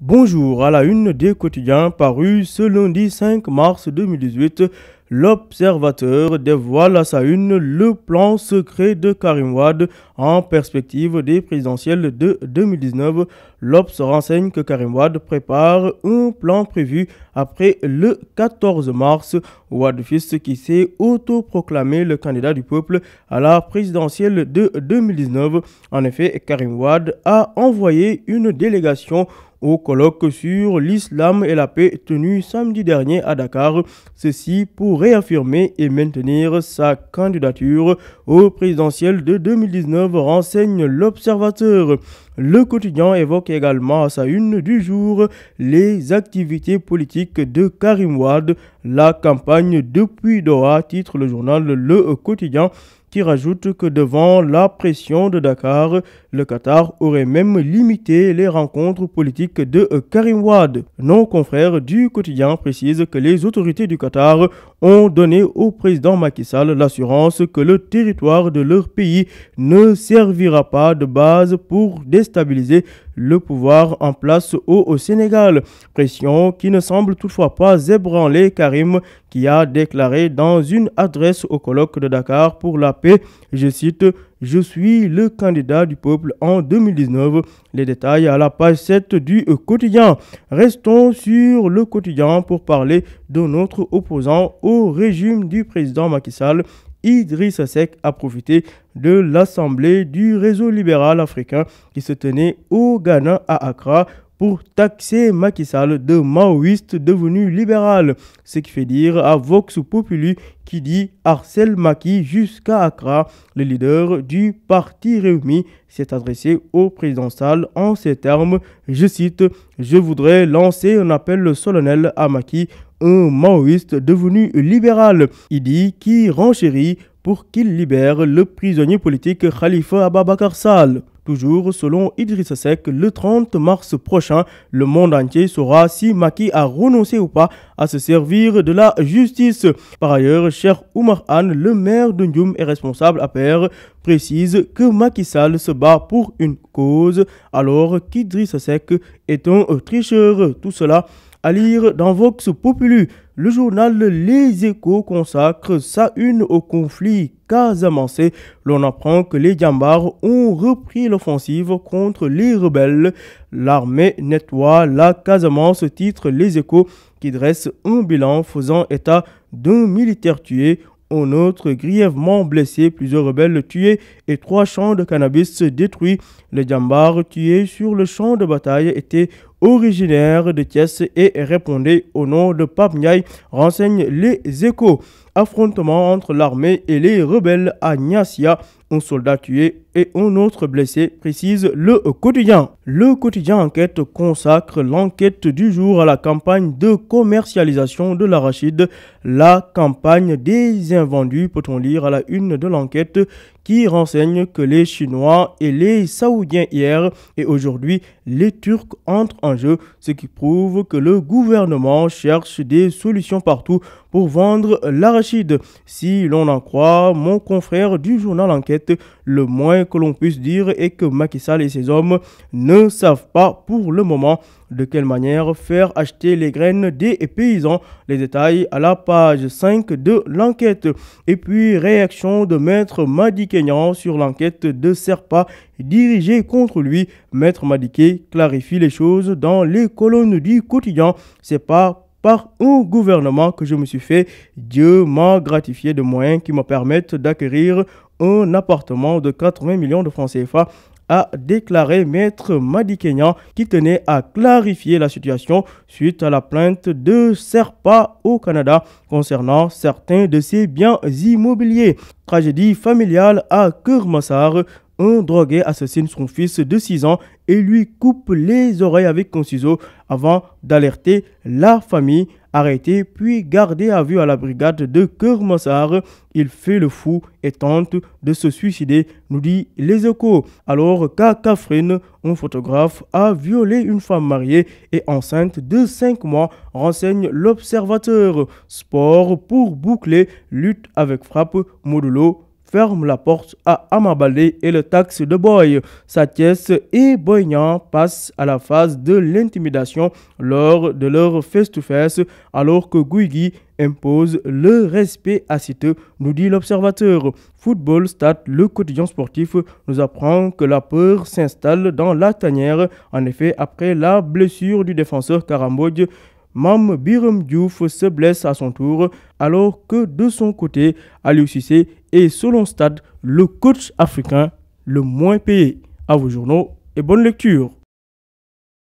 Bonjour à la une des quotidiens paru ce lundi 5 mars 2018. L'observateur dévoile à sa une le plan secret de Karim Wad en perspective des présidentielles de 2019. L'Obs renseigne que Karim Wad prépare un plan prévu après le 14 mars. Wade fils qui s'est autoproclamé le candidat du peuple à la présidentielle de 2019. En effet, Karim Wad a envoyé une délégation au colloque sur l'islam et la paix tenu samedi dernier à Dakar. Ceci pour réaffirmer et maintenir sa candidature au présidentiel de 2019, renseigne l'Observateur. Le quotidien évoque également à sa une du jour les activités politiques de Karim Wad, la campagne depuis Doha, titre le journal Le Quotidien qui rajoute que devant la pression de Dakar, le Qatar aurait même limité les rencontres politiques de Karim Wad. Nos confrères du quotidien précisent que les autorités du Qatar ont donné au président Macky Sall l'assurance que le territoire de leur pays ne servira pas de base pour déstabiliser le pouvoir en place au, au Sénégal. Pression qui ne semble toutefois pas ébranler Karim qui a déclaré dans une adresse au colloque de Dakar pour la paix, je cite, je suis le candidat du peuple en 2019. Les détails à la page 7 du euh, quotidien. Restons sur le quotidien pour parler de notre opposant au régime du président Macky Sall. Idriss Seck a profité de l'assemblée du réseau libéral africain qui se tenait au Ghana à Accra pour taxer Macky Sall de maoïste devenu libéral, ce qui fait dire à Vox Populi qui dit harcèle Macky jusqu'à Accra. Le leader du parti réuni s'est adressé au président Sall en ces termes, je cite, je voudrais lancer un appel solennel à Macky, un maoïste devenu libéral. Il dit qui renchérit pour qu'il libère le prisonnier politique Khalifa Ababakar Sall. Toujours selon Idrissa sec le 30 mars prochain, le monde entier saura si Maki a renoncé ou pas à se servir de la justice. Par ailleurs, cher Oumar An, le maire de Ndioum et responsable à pair, précise que Maki Sall se bat pour une cause alors qu'Idrissa sec est un tricheur. Tout cela à lire dans Vox Populi. Le journal Les Échos consacre sa une au conflit casamancé. L'on apprend que les djambars ont repris l'offensive contre les rebelles. L'armée nettoie la Casamance, titre Les Échos, qui dresse un bilan faisant état d'un militaire tué, un autre grièvement blessé, plusieurs rebelles tués et trois champs de cannabis détruits. Les Djambars tués sur le champ de bataille étaient originaire de Thiès et répondait au nom de Pape renseigne les échos affrontement entre l'armée et les rebelles à Nyasia, un soldat tué et un autre blessé, précise le quotidien. Le quotidien enquête consacre l'enquête du jour à la campagne de commercialisation de l'arachide, la campagne des invendus, peut-on lire à la une de l'enquête, qui renseigne que les Chinois et les Saoudiens hier et aujourd'hui les Turcs entrent en jeu, ce qui prouve que le gouvernement cherche des solutions partout pour vendre l'arachide si l'on en croit mon confrère du journal Enquête, le moins que l'on puisse dire est que Macky Sall et ses hommes ne savent pas pour le moment de quelle manière faire acheter les graines des paysans. Les détails à la page 5 de l'enquête. Et puis réaction de maître Madi Kenyan sur l'enquête de Serpa dirigée contre lui. Maître Madiké clarifie les choses dans les colonnes du quotidien. C'est pas par un gouvernement que je me suis fait, Dieu m'a gratifié de moyens qui me permettent d'acquérir un appartement de 80 millions de francs CFA a déclaré maître Madi Kenyan qui tenait à clarifier la situation suite à la plainte de Serpa au Canada concernant certains de ses biens immobiliers. Tragédie familiale à Kurmasar un drogué assassine son fils de 6 ans et lui coupe les oreilles avec un ciseau avant d'alerter la famille. Arrêté puis gardé à vue à la brigade de Kermassar, il fait le fou et tente de se suicider, nous dit les échos. Alors qu'à catherine un photographe a violé une femme mariée et enceinte de 5 mois, renseigne l'observateur. Sport pour boucler, lutte avec frappe, modulo ferme la porte à Amabalé et le taxe de Boy. Satiès et Boignan passent à la phase de l'intimidation lors de leur face-to-face alors que Guigui impose le respect à Citeux, nous dit l'observateur. Football Stat, le quotidien sportif, nous apprend que la peur s'installe dans la tanière. En effet, après la blessure du défenseur Carambodje. Mam Biram Diouf se blesse à son tour, alors que de son côté, Aliou est, selon Stade, le coach africain le moins payé. À vos journaux et bonne lecture.